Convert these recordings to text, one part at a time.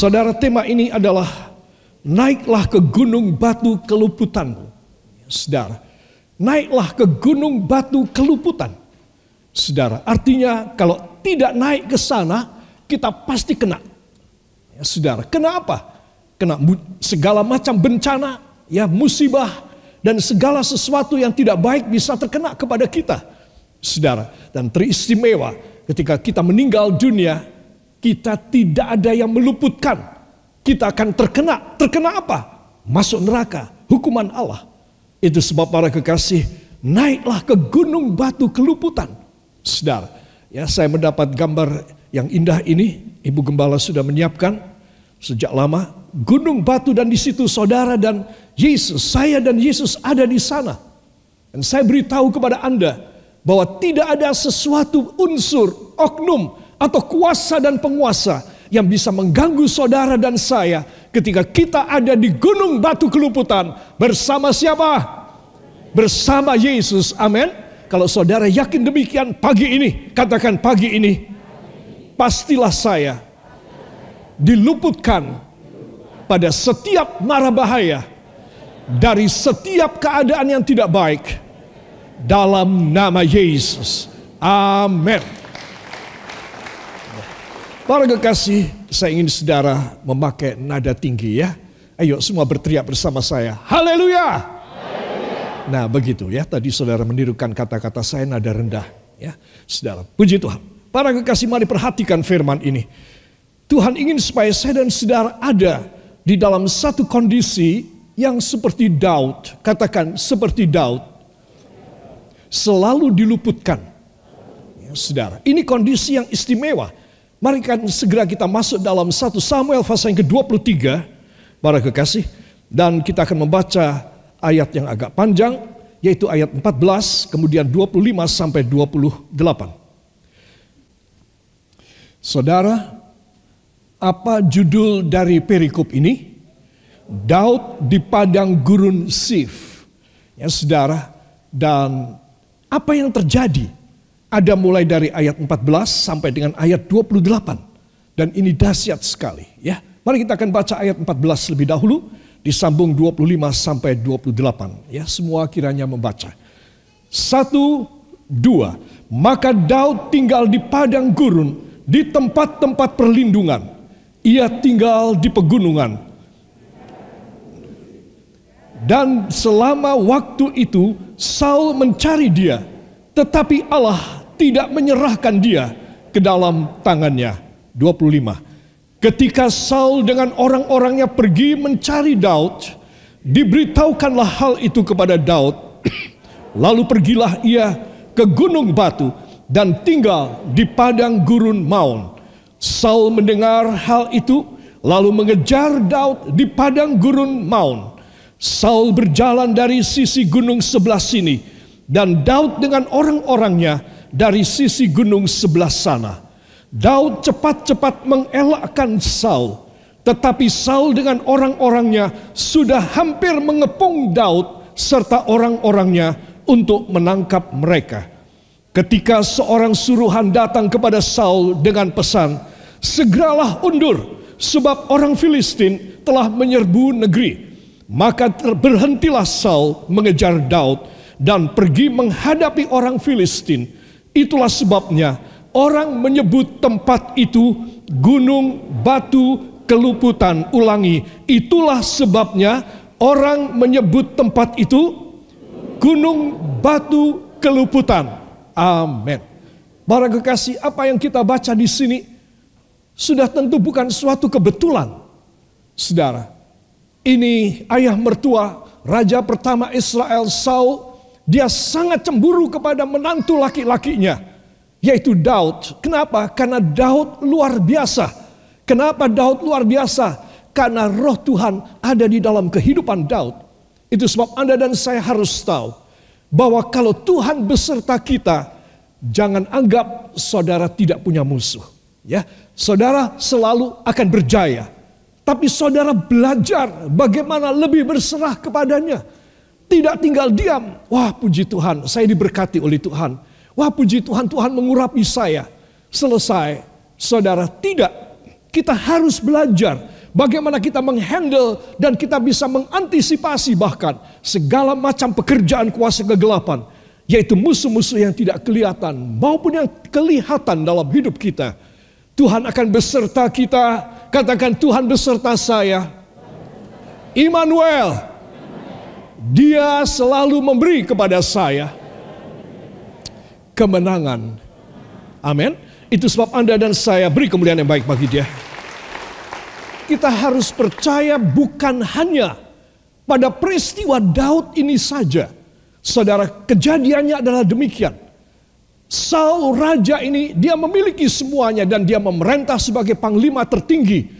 Saudara tema ini adalah naiklah ke gunung batu keluputan, Saudara, naiklah ke gunung batu keluputan. Saudara, artinya kalau tidak naik ke sana, kita pasti kena. Ya, saudara, kenapa? Kena segala macam bencana, ya musibah, dan segala sesuatu yang tidak baik bisa terkena kepada kita. Saudara, dan teristimewa ketika kita meninggal dunia, kita tidak ada yang meluputkan. Kita akan terkena. Terkena apa? Masuk neraka, hukuman Allah. Itu sebab para kekasih, naiklah ke gunung batu keluputan. Sedar, ya saya mendapat gambar yang indah ini. Ibu Gembala sudah menyiapkan sejak lama. Gunung batu dan di situ saudara dan Yesus, saya dan Yesus ada di sana. Dan saya beritahu kepada Anda bahwa tidak ada sesuatu unsur, oknum atau kuasa dan penguasa yang bisa mengganggu saudara dan saya ketika kita ada di gunung batu keluputan bersama siapa? Bersama Yesus. Amin. Kalau saudara yakin demikian pagi ini, katakan pagi ini pastilah saya diluputkan pada setiap mara bahaya dari setiap keadaan yang tidak baik dalam nama Yesus. Amin. Para kekasih, saya ingin saudara memakai nada tinggi ya. Ayo semua berteriak bersama saya. Haleluya. Nah begitu ya. Tadi saudara menirukan kata-kata saya nada rendah. Ya, saudara. Puji Tuhan. Para kekasih mari perhatikan firman ini. Tuhan ingin supaya saya dan saudara ada di dalam satu kondisi yang seperti Daud. Katakan seperti Daud. Selalu diluputkan. Ya, saudara, ini kondisi yang istimewa Mari kan segera kita masuk dalam 1 Samuel pasal yang ke-23, para kekasih. Dan kita akan membaca ayat yang agak panjang, yaitu ayat 14, kemudian 25 sampai 28. Saudara, apa judul dari perikop ini? Daud di padang gurun Sif. Ya saudara, dan apa yang terjadi? Ada mulai dari ayat 14 sampai dengan ayat 28. Dan ini dahsyat sekali ya. Mari kita akan baca ayat 14 lebih dahulu. Disambung 25 sampai 28. Ya semua kiranya membaca. Satu, dua. Maka Daud tinggal di padang gurun. Di tempat-tempat perlindungan. Ia tinggal di pegunungan dan selama waktu itu Saul mencari dia, tetapi Allah tidak menyerahkan dia ke dalam tangannya. 25. Ketika Saul dengan orang-orangnya pergi mencari Daud, diberitahukanlah hal itu kepada Daud. Lalu pergilah ia ke gunung batu dan tinggal di padang gurun Maun. Saul mendengar hal itu lalu mengejar Daud di padang gurun Maun. Saul berjalan dari sisi gunung sebelah sini dan Daud dengan orang-orangnya dari sisi gunung sebelah sana. Daud cepat-cepat mengelakkan Saul. Tetapi Saul dengan orang-orangnya sudah hampir mengepung Daud serta orang-orangnya untuk menangkap mereka. Ketika seorang suruhan datang kepada Saul dengan pesan, "Segeralah undur, sebab orang Filistin telah menyerbu negeri." Maka berhentilah Saul mengejar Daud dan pergi menghadapi orang Filistin Itulah sebabnya orang menyebut tempat itu gunung batu keluputan. Ulangi, itulah sebabnya orang menyebut tempat itu gunung batu keluputan. Amin. Para kekasih, apa yang kita baca di sini sudah tentu bukan suatu kebetulan. Saudara, ini ayah mertua raja pertama Israel Saul dia sangat cemburu kepada menantu laki-lakinya, yaitu Daud. Kenapa? Karena Daud luar biasa. Kenapa Daud luar biasa? Karena roh Tuhan ada di dalam kehidupan Daud. Itu sebab Anda dan saya harus tahu bahwa kalau Tuhan beserta kita, jangan anggap saudara tidak punya musuh. Ya, saudara selalu akan berjaya. Tapi saudara belajar bagaimana lebih berserah kepadanya tidak tinggal diam. Wah puji Tuhan, saya diberkati oleh Tuhan. Wah puji Tuhan, Tuhan mengurapi saya. Selesai. Saudara, tidak. Kita harus belajar bagaimana kita menghandle dan kita bisa mengantisipasi bahkan segala macam pekerjaan kuasa kegelapan. Yaitu musuh-musuh yang tidak kelihatan maupun yang kelihatan dalam hidup kita. Tuhan akan beserta kita. Katakan Tuhan beserta saya. Immanuel. Dia selalu memberi kepada saya kemenangan. Amin. Itu sebab Anda dan saya beri kemuliaan yang baik bagi Dia. Kita harus percaya bukan hanya pada peristiwa Daud ini saja. Saudara, kejadiannya adalah demikian. Saul raja ini dia memiliki semuanya dan dia memerintah sebagai panglima tertinggi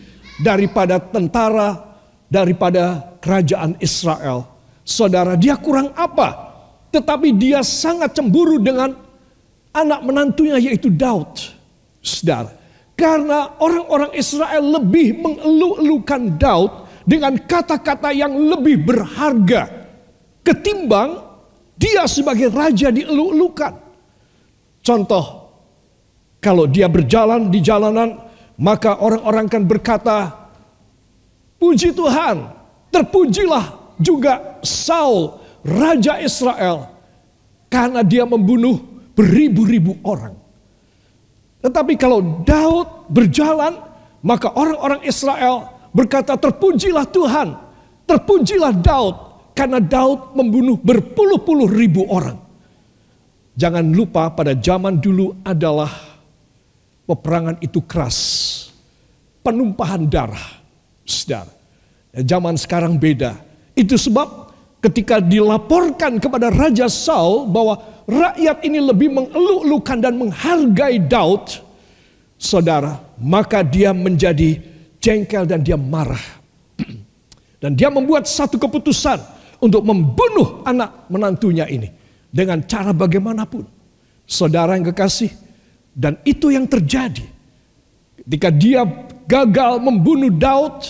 daripada tentara daripada kerajaan Israel saudara, dia kurang apa? Tetapi dia sangat cemburu dengan anak menantunya yaitu Daud. Saudara, karena orang-orang Israel lebih mengeluh-elukan Daud dengan kata-kata yang lebih berharga ketimbang dia sebagai raja dieluh elukan Contoh, kalau dia berjalan di jalanan, maka orang-orang kan berkata, Puji Tuhan, terpujilah juga Saul, raja Israel, karena dia membunuh beribu-ribu orang. Tetapi kalau Daud berjalan, maka orang-orang Israel berkata, "Terpujilah Tuhan, terpujilah Daud, karena Daud membunuh berpuluh-puluh ribu orang." Jangan lupa, pada zaman dulu adalah peperangan itu keras, penumpahan darah, sedar. zaman sekarang beda itu sebab ketika dilaporkan kepada Raja Saul bahwa rakyat ini lebih mengeluh-elukan dan menghargai Daud, saudara, maka dia menjadi jengkel dan dia marah. Dan dia membuat satu keputusan untuk membunuh anak menantunya ini. Dengan cara bagaimanapun. Saudara yang kekasih. Dan itu yang terjadi. Ketika dia gagal membunuh Daud.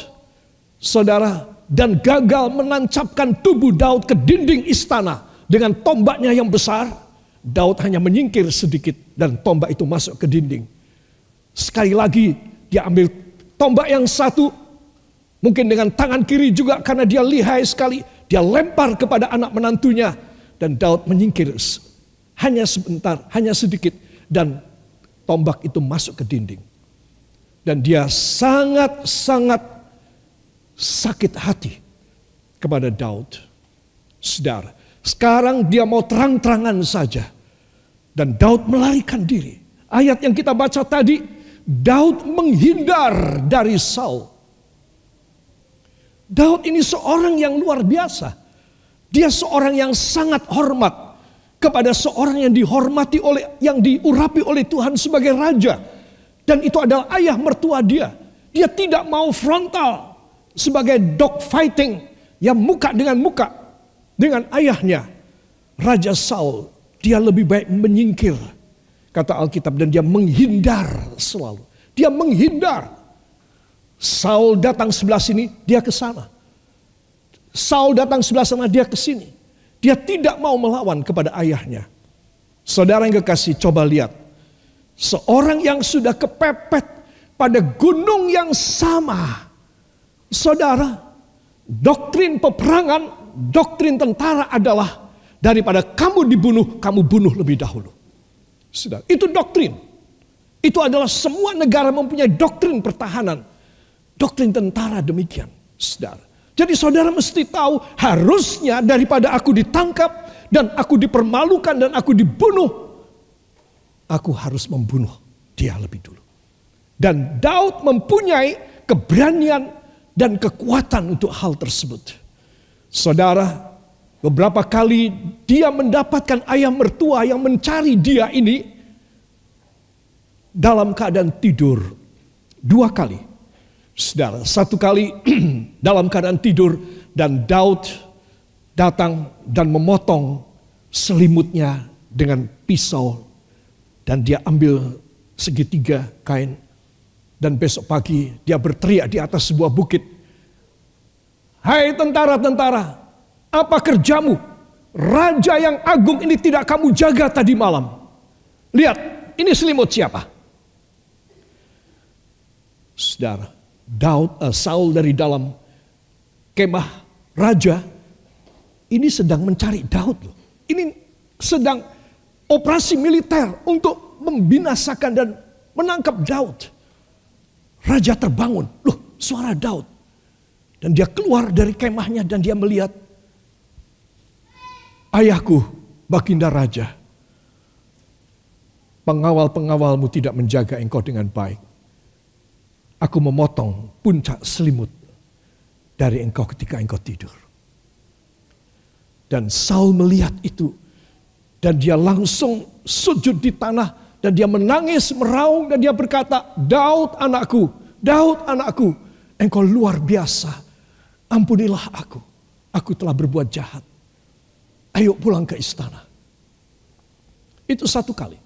Saudara dan gagal menancapkan tubuh Daud ke dinding istana dengan tombaknya yang besar, Daud hanya menyingkir sedikit dan tombak itu masuk ke dinding. Sekali lagi dia ambil tombak yang satu, mungkin dengan tangan kiri juga karena dia lihai sekali, dia lempar kepada anak menantunya dan Daud menyingkir hanya sebentar, hanya sedikit dan tombak itu masuk ke dinding. Dan dia sangat-sangat sakit hati kepada Daud. Sedar, sekarang dia mau terang-terangan saja. Dan Daud melarikan diri. Ayat yang kita baca tadi, Daud menghindar dari Saul. Daud ini seorang yang luar biasa. Dia seorang yang sangat hormat kepada seorang yang dihormati oleh yang diurapi oleh Tuhan sebagai raja. Dan itu adalah ayah mertua dia. Dia tidak mau frontal sebagai dog fighting yang muka dengan muka dengan ayahnya Raja Saul dia lebih baik menyingkir kata Alkitab dan dia menghindar selalu dia menghindar Saul datang sebelah sini dia ke sana Saul datang sebelah sana dia ke sini dia tidak mau melawan kepada ayahnya Saudara yang kekasih coba lihat seorang yang sudah kepepet pada gunung yang sama Saudara, doktrin peperangan, doktrin tentara adalah daripada kamu dibunuh, kamu bunuh lebih dahulu. Saudara, itu doktrin. Itu adalah semua negara mempunyai doktrin pertahanan. Doktrin tentara demikian, saudara. Jadi saudara mesti tahu harusnya daripada aku ditangkap dan aku dipermalukan dan aku dibunuh. Aku harus membunuh dia lebih dulu. Dan Daud mempunyai keberanian dan kekuatan untuk hal tersebut. Saudara, beberapa kali dia mendapatkan ayah mertua yang mencari dia ini dalam keadaan tidur. Dua kali. Saudara, satu kali dalam keadaan tidur dan Daud datang dan memotong selimutnya dengan pisau dan dia ambil segitiga kain dan besok pagi dia berteriak di atas sebuah bukit. Hai tentara-tentara, apa kerjamu? Raja yang agung ini tidak kamu jaga tadi malam. Lihat, ini selimut siapa? Saudara, Daud, uh, Saul dari dalam kemah raja ini sedang mencari Daud loh. Ini sedang operasi militer untuk membinasakan dan menangkap Daud. Raja terbangun, loh suara Daud. Dan dia keluar dari kemahnya dan dia melihat ayahku baginda raja. Pengawal-pengawalmu tidak menjaga engkau dengan baik. Aku memotong puncak selimut dari engkau ketika engkau tidur. Dan Saul melihat itu dan dia langsung sujud di tanah dan dia menangis, meraung, dan dia berkata, Daud anakku, Daud anakku, engkau luar biasa. Ampunilah aku, aku telah berbuat jahat. Ayo pulang ke istana. Itu satu kali.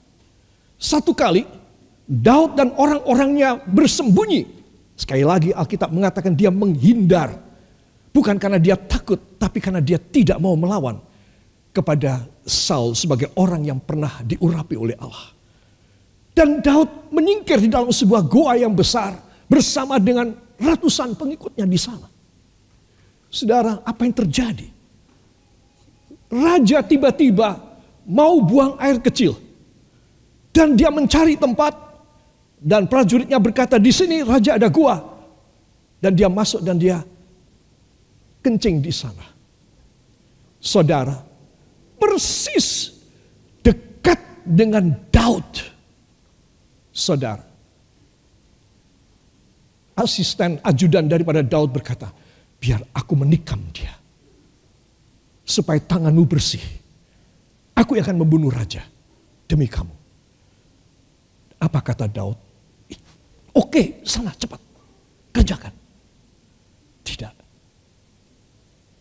Satu kali, Daud dan orang-orangnya bersembunyi. Sekali lagi Alkitab mengatakan dia menghindar. Bukan karena dia takut, tapi karena dia tidak mau melawan kepada Saul sebagai orang yang pernah diurapi oleh Allah. Dan Daud menyingkir di dalam sebuah goa yang besar bersama dengan ratusan pengikutnya di sana. Saudara, apa yang terjadi? Raja tiba-tiba mau buang air kecil. Dan dia mencari tempat dan prajuritnya berkata, "Di sini raja ada gua." Dan dia masuk dan dia kencing di sana. Saudara, persis dekat dengan Daud saudara. Asisten ajudan daripada Daud berkata, biar aku menikam dia. Supaya tanganmu bersih. Aku akan membunuh raja demi kamu. Apa kata Daud? Oke, sana cepat. Kerjakan. Tidak.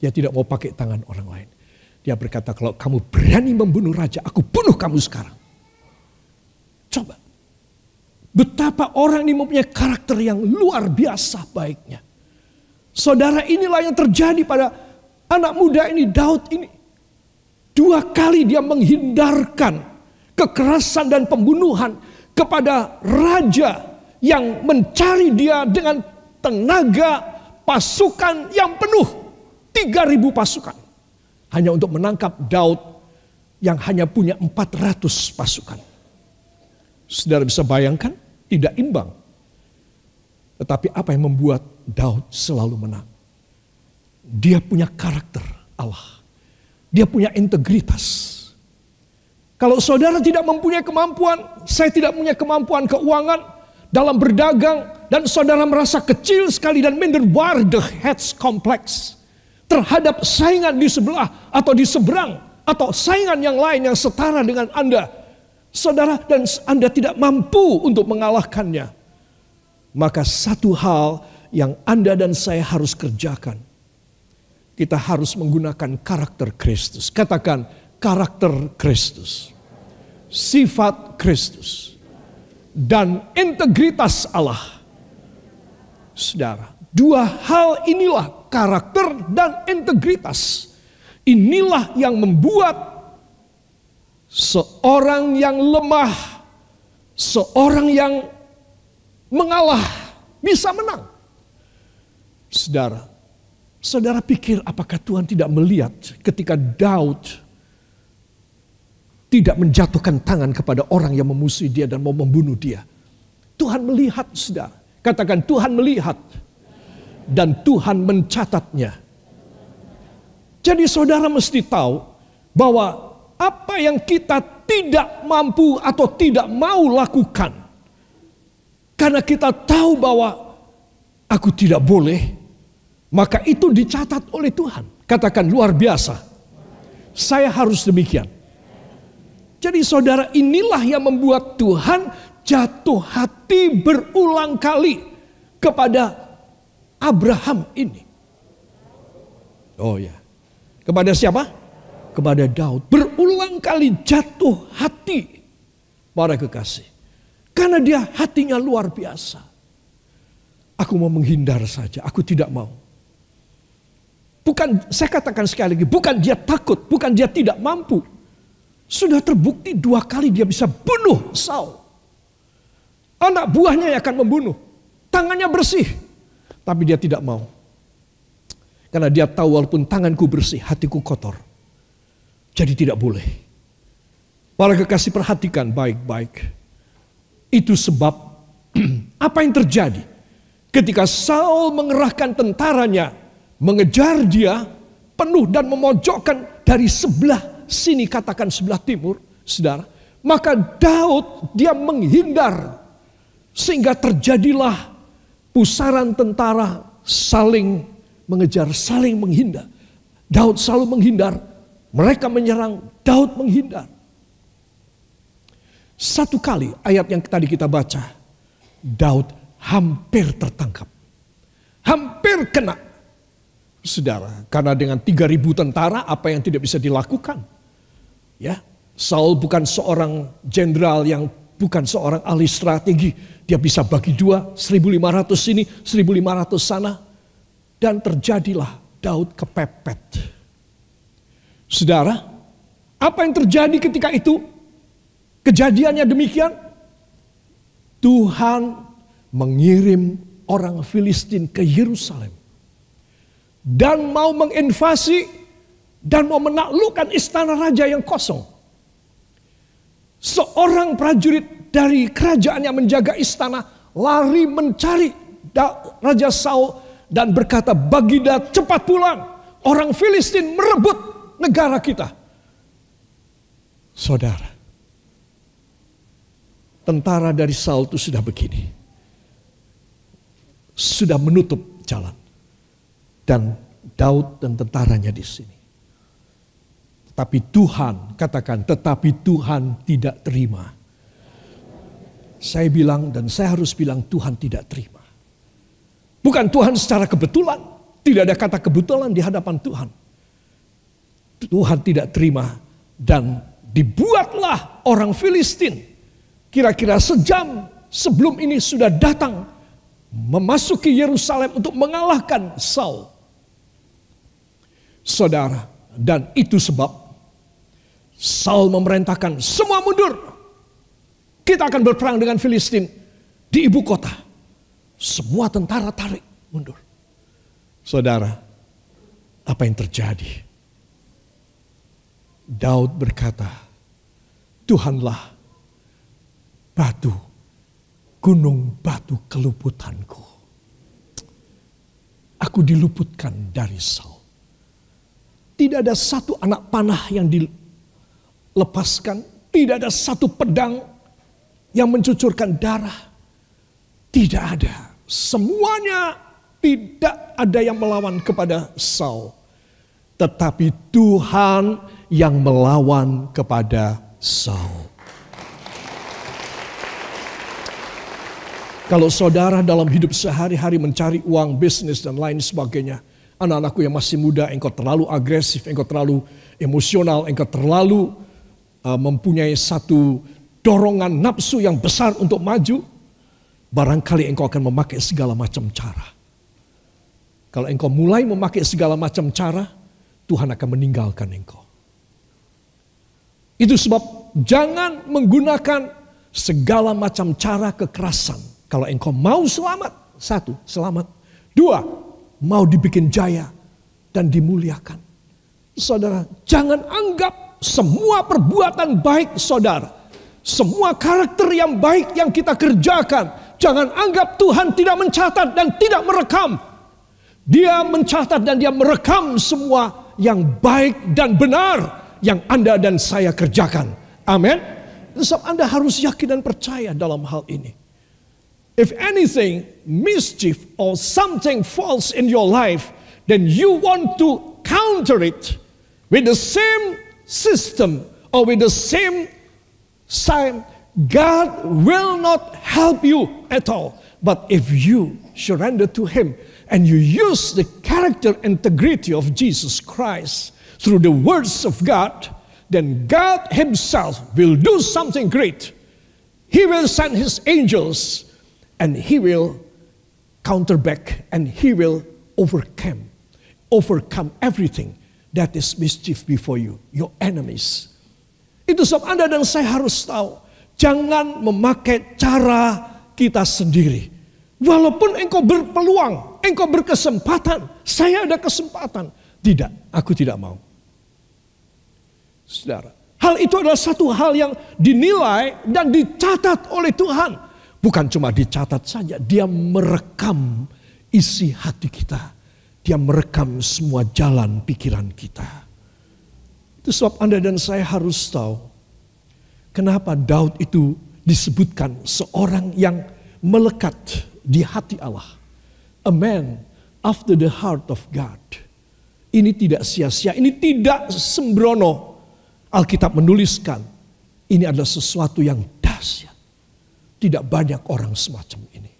Dia tidak mau pakai tangan orang lain. Dia berkata, kalau kamu berani membunuh raja, aku bunuh kamu sekarang. Coba. Betapa orang ini mempunyai karakter yang luar biasa baiknya. Saudara inilah yang terjadi pada anak muda ini Daud ini. Dua kali dia menghindarkan kekerasan dan pembunuhan kepada raja yang mencari dia dengan tenaga pasukan yang penuh. tiga ribu pasukan. Hanya untuk menangkap Daud yang hanya punya 400 pasukan. Saudara bisa bayangkan tidak imbang. Tetapi apa yang membuat Daud selalu menang? Dia punya karakter Allah. Dia punya integritas. Kalau saudara tidak mempunyai kemampuan, saya tidak punya kemampuan keuangan dalam berdagang dan saudara merasa kecil sekali dan the minder heads complex terhadap saingan di sebelah atau di seberang atau saingan yang lain yang setara dengan Anda saudara, dan Anda tidak mampu untuk mengalahkannya, maka satu hal yang Anda dan saya harus kerjakan, kita harus menggunakan karakter Kristus. Katakan karakter Kristus, sifat Kristus, dan integritas Allah. Saudara, dua hal inilah karakter dan integritas. Inilah yang membuat seorang yang lemah, seorang yang mengalah bisa menang. Saudara, saudara pikir apakah Tuhan tidak melihat ketika Daud tidak menjatuhkan tangan kepada orang yang memusuhi dia dan mau membunuh dia. Tuhan melihat, saudara. Katakan Tuhan melihat. Dan Tuhan mencatatnya. Jadi saudara mesti tahu bahwa apa yang kita tidak mampu atau tidak mau lakukan. Karena kita tahu bahwa aku tidak boleh, maka itu dicatat oleh Tuhan. Katakan luar biasa. Saya harus demikian. Jadi saudara inilah yang membuat Tuhan jatuh hati berulang kali kepada Abraham ini. Oh ya. Kepada siapa? kepada Daud. Berulang kali jatuh hati para kekasih. Karena dia hatinya luar biasa. Aku mau menghindar saja, aku tidak mau. Bukan, saya katakan sekali lagi, bukan dia takut, bukan dia tidak mampu. Sudah terbukti dua kali dia bisa bunuh Saul. Anak buahnya yang akan membunuh. Tangannya bersih. Tapi dia tidak mau. Karena dia tahu walaupun tanganku bersih, hatiku kotor. Jadi tidak boleh. Para kekasih perhatikan baik-baik. Itu sebab apa yang terjadi ketika Saul mengerahkan tentaranya mengejar dia penuh dan memojokkan dari sebelah sini katakan sebelah timur, Saudara. Maka Daud dia menghindar sehingga terjadilah pusaran tentara saling mengejar, saling menghindar. Daud selalu menghindar mereka menyerang, Daud menghindar. Satu kali ayat yang tadi kita baca, Daud hampir tertangkap. Hampir kena. Saudara, karena dengan 3000 tentara apa yang tidak bisa dilakukan? Ya, Saul bukan seorang jenderal yang bukan seorang ahli strategi. Dia bisa bagi dua, 1500 sini, 1500 sana. Dan terjadilah Daud kepepet Saudara, apa yang terjadi ketika itu? Kejadiannya demikian. Tuhan mengirim orang Filistin ke Yerusalem. Dan mau menginvasi dan mau menaklukkan istana raja yang kosong. Seorang prajurit dari kerajaan yang menjaga istana lari mencari Raja Saul dan berkata, Bagida cepat pulang. Orang Filistin merebut negara kita. Saudara, tentara dari Saul itu sudah begini. Sudah menutup jalan. Dan Daud dan tentaranya di sini. Tetapi Tuhan, katakan, tetapi Tuhan tidak terima. Saya bilang dan saya harus bilang Tuhan tidak terima. Bukan Tuhan secara kebetulan. Tidak ada kata kebetulan di hadapan Tuhan. Tuhan tidak terima dan dibuatlah orang Filistin kira-kira sejam sebelum ini sudah datang memasuki Yerusalem untuk mengalahkan Saul. Saudara, dan itu sebab Saul memerintahkan semua mundur. Kita akan berperang dengan Filistin di ibu kota. Semua tentara tarik mundur. Saudara, apa yang terjadi? Daud berkata, Tuhanlah batu, gunung batu keluputanku. Aku diluputkan dari Saul. Tidak ada satu anak panah yang dilepaskan. Tidak ada satu pedang yang mencucurkan darah. Tidak ada. Semuanya tidak ada yang melawan kepada Saul. Tetapi Tuhan yang melawan kepada Saul. Kalau saudara dalam hidup sehari-hari mencari uang, bisnis, dan lain sebagainya, anak-anakku yang masih muda, engkau terlalu agresif, engkau terlalu emosional, engkau terlalu uh, mempunyai satu dorongan nafsu yang besar untuk maju, barangkali engkau akan memakai segala macam cara. Kalau engkau mulai memakai segala macam cara, Tuhan akan meninggalkan engkau. Itu sebab jangan menggunakan segala macam cara kekerasan. Kalau engkau mau selamat, satu, selamat. Dua, mau dibikin jaya dan dimuliakan. Saudara, jangan anggap semua perbuatan baik saudara. Semua karakter yang baik yang kita kerjakan. Jangan anggap Tuhan tidak mencatat dan tidak merekam. Dia mencatat dan dia merekam semua yang baik dan benar yang Anda dan saya kerjakan. Amin. Sebab Anda harus yakin dan percaya dalam hal ini. If anything, mischief or something false in your life, then you want to counter it with the same system or with the same sign. God will not help you at all. But if you surrender to Him and you use the character integrity of Jesus Christ, through the words of God, then God Himself will do something great. He will send His angels and He will counter back and He will overcome, overcome everything that is mischief before you, your enemies. Itu sebab Anda dan saya harus tahu, jangan memakai cara kita sendiri. Walaupun engkau berpeluang, engkau berkesempatan, saya ada kesempatan. Tidak, aku tidak mau. Saudara, hal itu adalah satu hal yang dinilai dan dicatat oleh Tuhan. Bukan cuma dicatat saja, dia merekam isi hati kita. Dia merekam semua jalan pikiran kita. Itu sebab Anda dan saya harus tahu kenapa Daud itu disebutkan seorang yang melekat di hati Allah. A man after the heart of God. Ini tidak sia-sia, ini tidak sembrono. Alkitab menuliskan ini adalah sesuatu yang dahsyat. Tidak banyak orang semacam ini.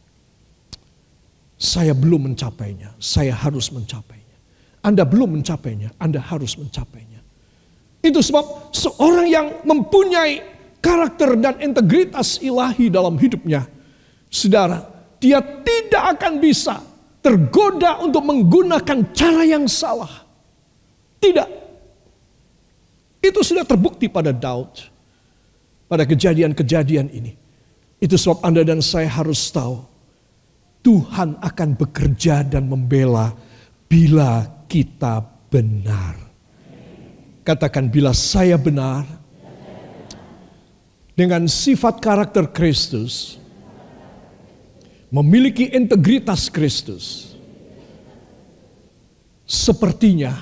Saya belum mencapainya, saya harus mencapainya. Anda belum mencapainya, Anda harus mencapainya. Itu sebab seorang yang mempunyai karakter dan integritas ilahi dalam hidupnya, saudara, dia tidak akan bisa tergoda untuk menggunakan cara yang salah. Tidak, itu sudah terbukti pada Daud. Pada kejadian-kejadian ini. Itu sebab Anda dan saya harus tahu. Tuhan akan bekerja dan membela bila kita benar. Katakan bila saya benar. Dengan sifat karakter Kristus. Memiliki integritas Kristus. Sepertinya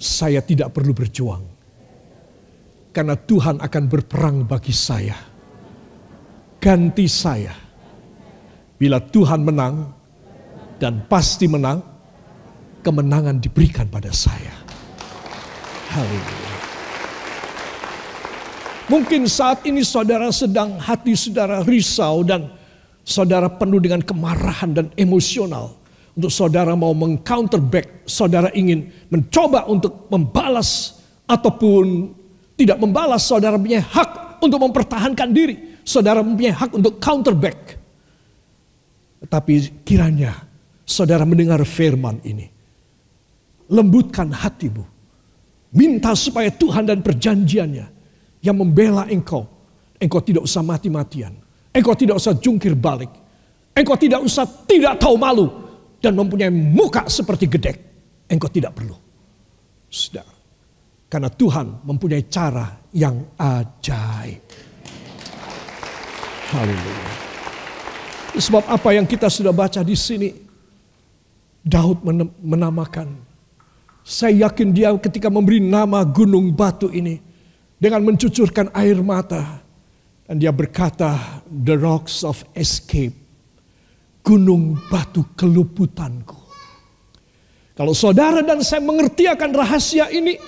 saya tidak perlu berjuang karena Tuhan akan berperang bagi saya. Ganti saya. Bila Tuhan menang dan pasti menang, kemenangan diberikan pada saya. Haleluya. Mungkin saat ini saudara sedang hati saudara risau dan saudara penuh dengan kemarahan dan emosional. Untuk saudara mau meng back, saudara ingin mencoba untuk membalas ataupun tidak membalas saudara punya hak untuk mempertahankan diri. Saudara punya hak untuk counter back. Tapi kiranya saudara mendengar firman ini. Lembutkan hatimu. Minta supaya Tuhan dan perjanjiannya yang membela engkau. Engkau tidak usah mati-matian. Engkau tidak usah jungkir balik. Engkau tidak usah tidak tahu malu. Dan mempunyai muka seperti gedek. Engkau tidak perlu. Sudah. Karena Tuhan mempunyai cara yang ajaib. Haleluya. Sebab apa yang kita sudah baca di sini, Daud menamakan. Saya yakin dia ketika memberi nama gunung batu ini, dengan mencucurkan air mata. Dan dia berkata, the rocks of escape, gunung batu keluputanku. Kalau saudara dan saya mengerti akan rahasia ini,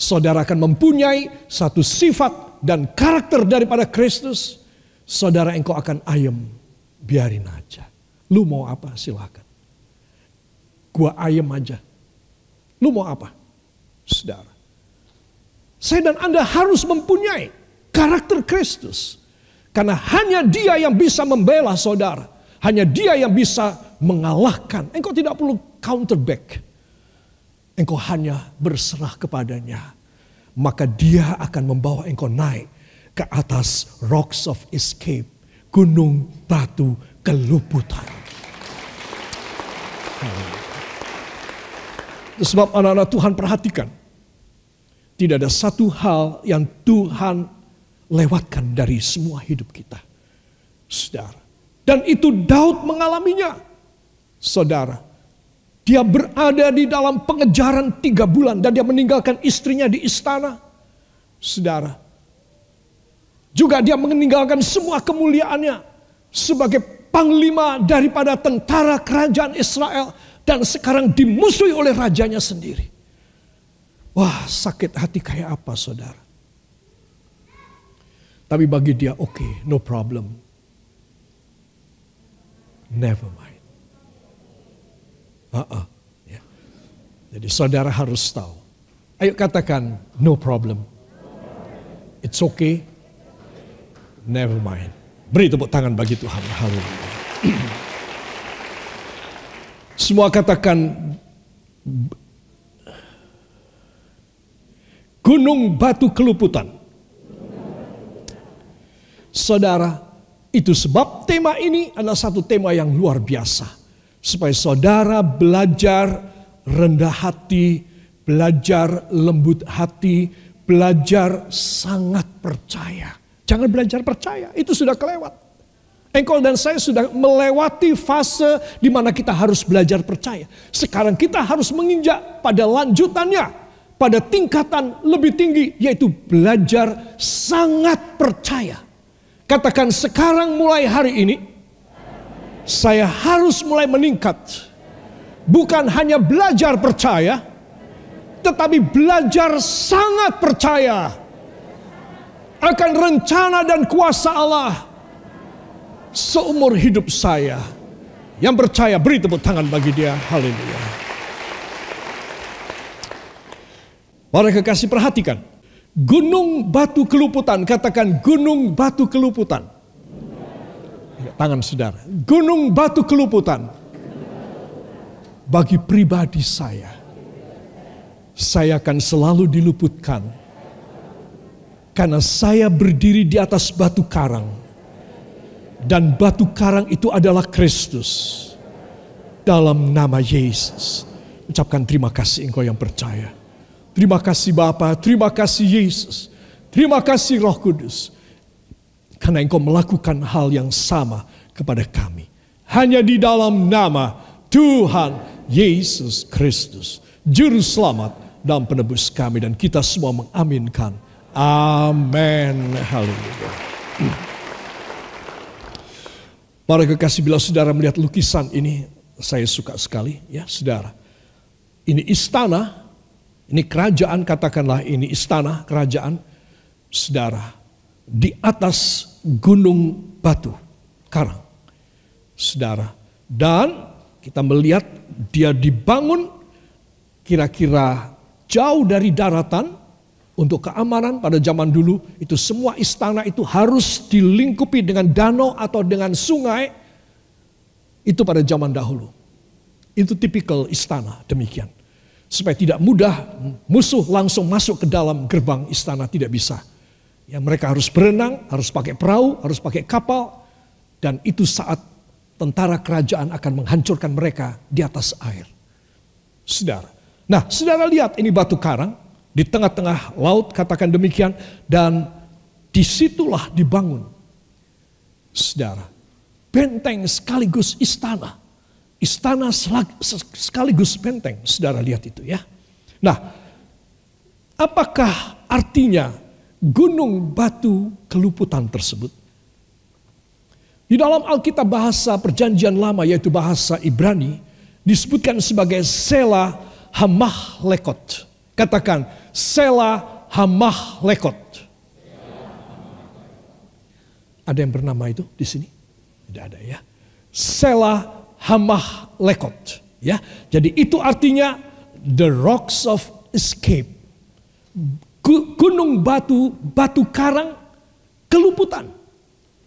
Saudara akan mempunyai satu sifat dan karakter daripada Kristus. Saudara engkau akan ayem. Biarin aja. Lu mau apa silakan. Gua ayem aja. Lu mau apa? Saudara. Saya dan Anda harus mempunyai karakter Kristus. Karena hanya dia yang bisa membela saudara. Hanya dia yang bisa mengalahkan. Engkau tidak perlu counter back engkau hanya berserah kepadanya, maka dia akan membawa engkau naik ke atas rocks of escape, gunung batu keluputan. Sebab anak-anak Tuhan perhatikan, tidak ada satu hal yang Tuhan lewatkan dari semua hidup kita. Saudara. Dan itu Daud mengalaminya. Saudara, dia berada di dalam pengejaran tiga bulan dan dia meninggalkan istrinya di istana. Saudara. Juga dia meninggalkan semua kemuliaannya sebagai panglima daripada tentara kerajaan Israel. Dan sekarang dimusuhi oleh rajanya sendiri. Wah sakit hati kayak apa saudara. Tapi bagi dia oke, okay, no problem. Never mind. Uh-uh. Ya. Jadi saudara harus tahu. Ayo katakan, no problem. It's okay. Never mind. Beri tepuk tangan bagi Tuhan. Haleluya. Semua katakan gunung batu keluputan. Saudara, itu sebab tema ini adalah satu tema yang luar biasa. Supaya saudara belajar rendah hati, belajar lembut hati, belajar sangat percaya. Jangan belajar percaya, itu sudah kelewat. Engkau dan saya sudah melewati fase di mana kita harus belajar percaya. Sekarang kita harus menginjak pada lanjutannya, pada tingkatan lebih tinggi, yaitu belajar sangat percaya. Katakan sekarang mulai hari ini, saya harus mulai meningkat. Bukan hanya belajar percaya, tetapi belajar sangat percaya akan rencana dan kuasa Allah seumur hidup saya. Yang percaya beri tepuk tangan bagi dia. Haleluya. Para kekasih perhatikan. Gunung batu keluputan. Katakan gunung batu keluputan Ya. tangan saudara. Gunung batu keluputan. Bagi pribadi saya, saya akan selalu diluputkan. Karena saya berdiri di atas batu karang. Dan batu karang itu adalah Kristus. Dalam nama Yesus. Ucapkan terima kasih engkau yang percaya. Terima kasih Bapa, terima kasih Yesus. Terima kasih Roh Kudus karena engkau melakukan hal yang sama kepada kami. Hanya di dalam nama Tuhan Yesus Kristus, Juru Selamat dan Penebus kami. Dan kita semua mengaminkan. Amin. Haleluya. Para kekasih bila saudara melihat lukisan ini, saya suka sekali ya saudara. Ini istana, ini kerajaan katakanlah ini istana kerajaan. Saudara, di atas gunung batu karang. Saudara, dan kita melihat dia dibangun kira-kira jauh dari daratan untuk keamanan pada zaman dulu itu semua istana itu harus dilingkupi dengan danau atau dengan sungai itu pada zaman dahulu. Itu tipikal istana demikian. Supaya tidak mudah musuh langsung masuk ke dalam gerbang istana tidak bisa. Ya, mereka harus berenang, harus pakai perahu, harus pakai kapal. Dan itu saat tentara kerajaan akan menghancurkan mereka di atas air. Saudara. Nah, saudara lihat ini batu karang di tengah-tengah laut katakan demikian. Dan disitulah dibangun. sedara benteng sekaligus istana. Istana sekaligus benteng. Saudara lihat itu ya. Nah, apakah artinya gunung batu keluputan tersebut. Di dalam Alkitab bahasa perjanjian lama yaitu bahasa Ibrani disebutkan sebagai Sela Hamah Lekot. Katakan Sela Hamah Lekot. Ada yang bernama itu di sini? Tidak ada ya. Sela Hamah Lekot. Ya, jadi itu artinya the rocks of escape gunung batu, batu karang, keluputan.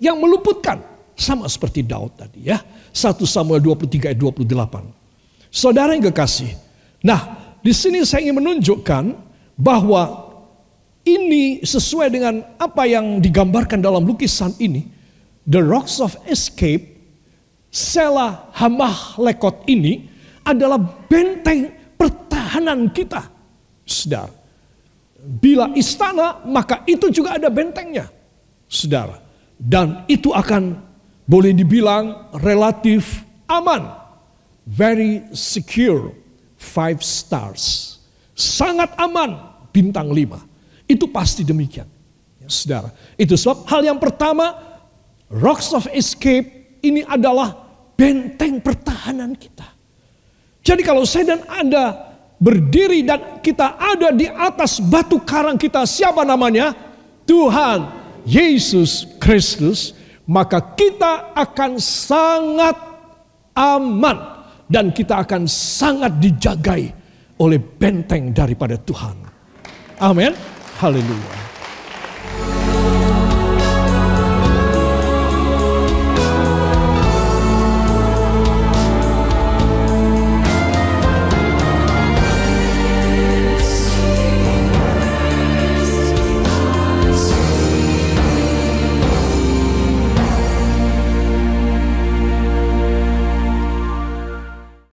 Yang meluputkan. Sama seperti Daud tadi ya. 1 Samuel 23 ayat 28. Saudara yang kekasih. Nah, di sini saya ingin menunjukkan bahwa ini sesuai dengan apa yang digambarkan dalam lukisan ini. The Rocks of Escape, Sela Hamah Lekot ini adalah benteng pertahanan kita. Sedar. Bila istana, maka itu juga ada bentengnya, saudara. Dan itu akan boleh dibilang relatif aman, very secure, five stars, sangat aman, bintang lima. Itu pasti demikian, ya, saudara. Itu sebab hal yang pertama, rocks of escape ini adalah benteng pertahanan kita. Jadi kalau saya dan Anda berdiri dan kita ada di atas batu karang kita siapa namanya? Tuhan Yesus Kristus, maka kita akan sangat aman dan kita akan sangat dijagai oleh benteng daripada Tuhan. Amin. Haleluya.